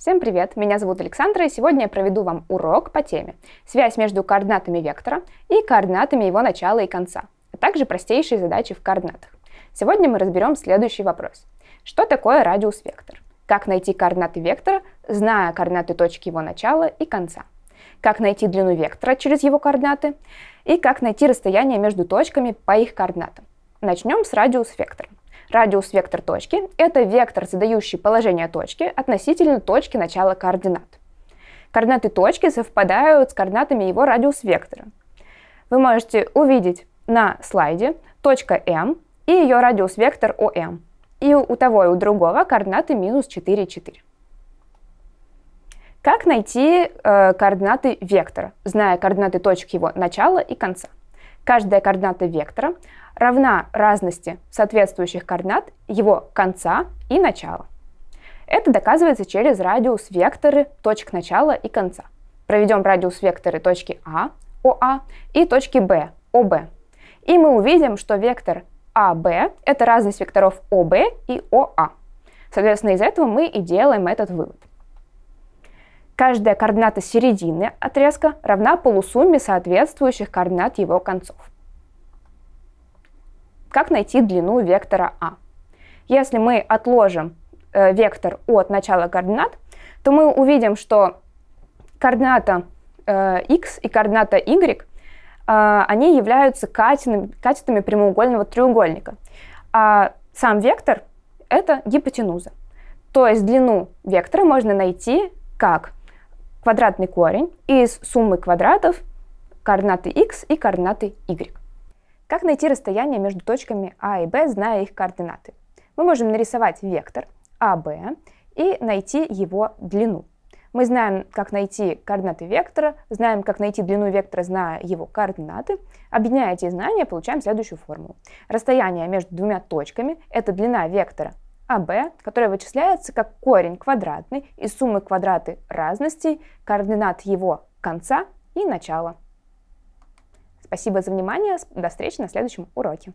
Всем привет! Меня зовут Александра, и сегодня я проведу вам урок по теме «Связь между координатами вектора и координатами его начала и конца», а также простейшие задачи в координатах. Сегодня мы разберем следующий вопрос. Что такое радиус-вектор? Как найти координаты вектора, зная координаты точки его начала и конца? Как найти длину вектора через его координаты? И как найти расстояние между точками по их координатам? Начнем с радиус-вектора. Радиус-вектор точки — это вектор, задающий положение точки относительно точки начала координат. Координаты точки совпадают с координатами его радиус-вектора. Вы можете увидеть на слайде точка М и ее радиус-вектор ОМ. И у того и у другого координаты минус 4, 4. Как найти э, координаты вектора, зная координаты точек его начала и конца? Каждая координата вектора равна разности соответствующих координат его конца и начала. Это доказывается через радиус векторы точек начала и конца. Проведем радиус векторы точки А, ОА и точки Б, ОБ. И мы увидим, что вектор АБ – это разность векторов ОБ и ОА. Соответственно, из этого мы и делаем этот вывод. Каждая координата середины отрезка равна полусумме соответствующих координат его концов. Как найти длину вектора А? Если мы отложим э, вектор от начала координат, то мы увидим, что координата э, x и координата y э, они являются катетами, катетами прямоугольного треугольника. А сам вектор — это гипотенуза. То есть длину вектора можно найти как квадратный корень из суммы квадратов координаты x и координаты y. Как найти расстояние между точками А и Б, зная их координаты? Мы можем нарисовать вектор АВ и найти его длину. Мы знаем, как найти координаты вектора, знаем, как найти длину вектора, зная его координаты. Объединяя эти знания, получаем следующую формулу. Расстояние между двумя точками – это длина вектора АВ, которая вычисляется как корень квадратный из суммы квадраты разностей, координат его конца и начала. Спасибо за внимание, до встречи на следующем уроке.